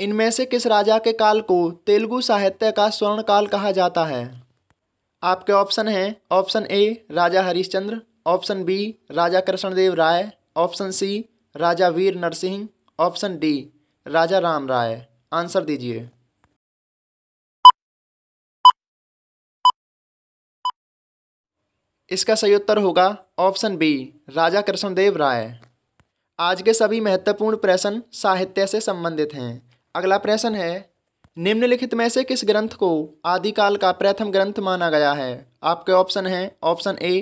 इनमें से किस राजा के काल को तेलुगु साहित्य का स्वर्ण काल कहा जाता है आपके ऑप्शन हैं option A Raja Harishchandra option B Raja Krishnadev Rai option C Raja Veer Narasimha option D Raja Ram Rai answer दीजिए इसका सही उत्तर होगा ऑप्शन बी राजा कृष्णदेव राय आज के सभी महत्वपूर्ण प्रश्न साहित्य से संबंधित हैं अगला प्रश्न है निम्नलिखित में से किस ग्रंथ को आदिकाल का प्रथम ग्रंथ माना गया है आपके ऑप्शन हैं option A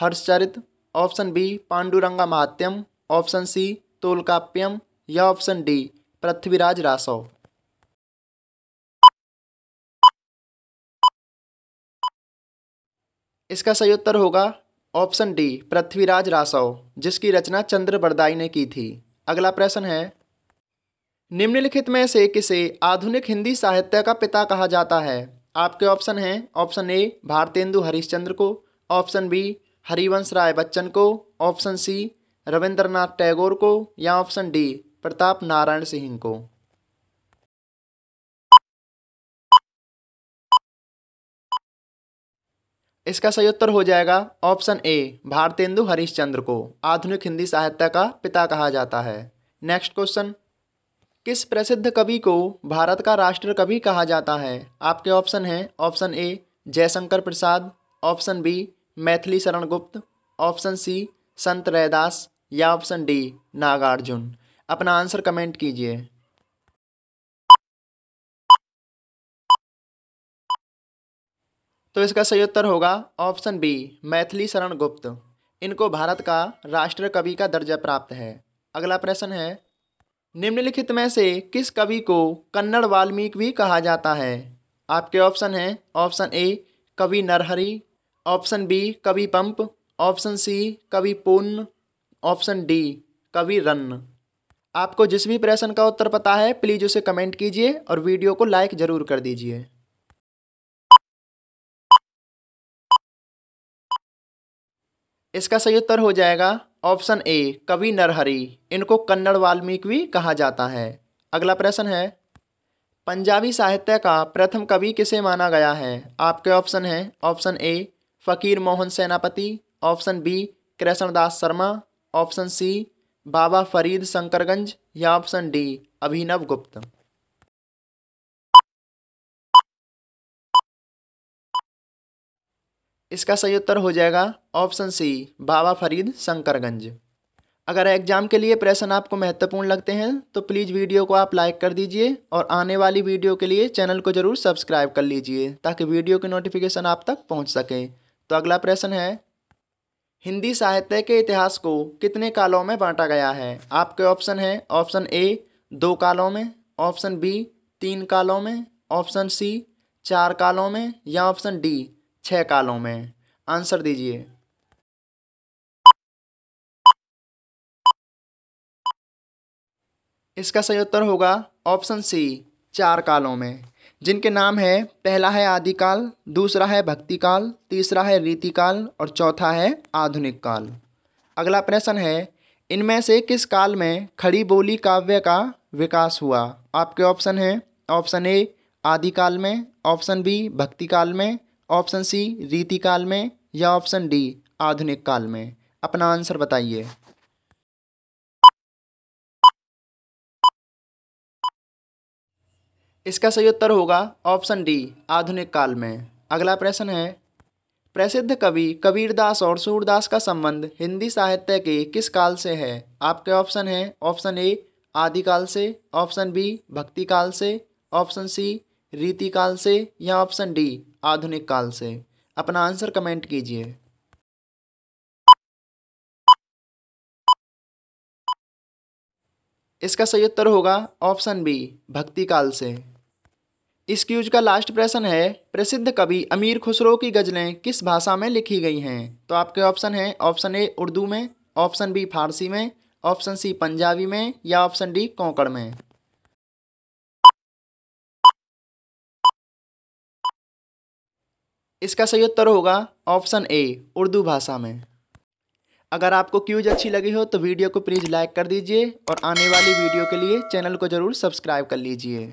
Harshacharita option B Panduranga Mahatyam option C Tolkappiyam या ऑप्शन डी पृथ्वीराज रासो इसका सही उत्तर होगा ऑप्शन डी पृथ्वीराज रासो जिसकी रचना चंद्र बरदाई ने की थी अगला प्रश्न है निम्नलिखित में से किसे आधुनिक हिंदी साहित्य का पिता कहा जाता है आपके ऑप्शन हैं ऑप्शन ए भारतेंदु हरिश्चंद्र को ऑप्शन बी हरिवंश राय बच्चन को ऑप्शन सी रविंद्रनाथ टैगोर को या ऑप्शन डी प्रताप नारायण सिंह को इसका सही उत्तर हो जाएगा ऑप्शन ए भारतेंदु हरिश्चंद्र को आधुनिक हिंदी साहित्य का पिता कहा जाता है नेक्स्ट क्वेश्चन किस प्रसिद्ध कवि को भारत का राष्ट्र कवि कहा जाता है आपके ऑप्शन हैं option A Jaishankar Prasad option B Maithili Sharan Gupt option C संत रैदास या ऑप्शन डी नागार्जुन अपना आंसर कमेंट कीजिए तो इसका सही उत्तर होगा ऑप्शन बी मैथिली शरण गुप्त इनको भारत का राष्ट्र कवि का दर्जा प्राप्त है अगला प्रश्न है निम्नलिखित में से किस कवि को कन्नड़ वाल्मीकि भी कहा जाता है आपके ऑप्शन हैं ऑप्शन ए कवि नरहरी ऑप्शन बी कवि पंप ऑप्शन सी कवि पूर्ण ऑप्शन डी कवि रन्न आपको जिस भी प्रश्न का उत्तर पता है प्लीज़ उसे कमेंट कीजिए और वीडियो को लाइक ज़रूर कर दीजिए इसका सही उत्तर हो जाएगा ऑप्शन ए कवि नरहरी इनको कन्नड़ वाल्मीकि भी कहा जाता है अगला प्रश्न है पंजाबी साहित्य का प्रथम कवि किसे माना गया है आपके ऑप्शन हैं ऑप्शन ए Fakir Mohan Senapati option B Krishnadas Sharma option C Baba Farid Shakarganj या ऑप्शन डी अभिनव गुप्त इसका सही उत्तर हो जाएगा ऑप्शन सी बाबा फरीद शंकरगंज अगर एग्ज़ाम के लिए प्रश्न आपको महत्वपूर्ण लगते हैं तो प्लीज़ वीडियो को आप लाइक कर दीजिए और आने वाली वीडियो के लिए चैनल को ज़रूर सब्सक्राइब कर लीजिए ताकि वीडियो की नोटिफिकेशन आप तक पहुंच सकें तो अगला प्रश्न है हिंदी साहित्य के इतिहास को कितने कालों में बांटा गया है आपके ऑप्शन है ऑप्शन ए दो कालों में ऑप्शन बी तीन कालों में ऑप्शन सी चार कालों में या ऑप्शन डी छः कालों में आंसर दीजिए इसका सही उत्तर होगा ऑप्शन सी चार कालों में जिनके नाम है पहला है आदिकाल दूसरा है भक्ति काल तीसरा है रीतिकाल और चौथा है आधुनिक काल अगला प्रश्न है इनमें से किस काल में खड़ी बोली काव्य का विकास हुआ आपके ऑप्शन हैं ऑप्शन ए आदिकाल में ऑप्शन बी भक्ति काल में ऑप्शन सी रीति काल में या ऑप्शन डी आधुनिक काल में अपना आंसर बताइए इसका सही उत्तर होगा ऑप्शन डी आधुनिक काल में अगला प्रश्न है प्रसिद्ध कवि कबीरदास और सूरदास का संबंध हिंदी साहित्य के किस काल से है आपके ऑप्शन है ऑप्शन ए आदिकाल से ऑप्शन बी भक्ति काल से ऑप्शन सी रीति काल से या ऑप्शन डी आधुनिक काल से अपना आंसर कमेंट कीजिए इसका सही उत्तर होगा ऑप्शन बी भक्ति काल से इस क्यूज का लास्ट प्रश्न है प्रसिद्ध कवि अमीर खुसरो की गज़लें किस भाषा में लिखी गई हैं तो आपके ऑप्शन हैं ऑप्शन ए उर्दू में ऑप्शन बी फारसी में ऑप्शन सी पंजाबी में या ऑप्शन डी कोंकण में इसका सही उत्तर होगा ऑप्शन ए उर्दू भाषा में अगर आपको क्यूज अच्छी लगी हो तो वीडियो को प्लीज़ लाइक कर दीजिए और आने वाली वीडियो के लिए चैनल को ज़रूर सब्सक्राइब कर लीजिए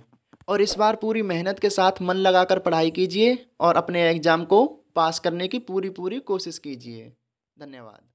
और इस बार पूरी मेहनत के साथ मन लगाकर पढ़ाई कीजिए और अपने एग्ज़ाम को पास करने की पूरी पूरी कोशिश कीजिए धन्यवाद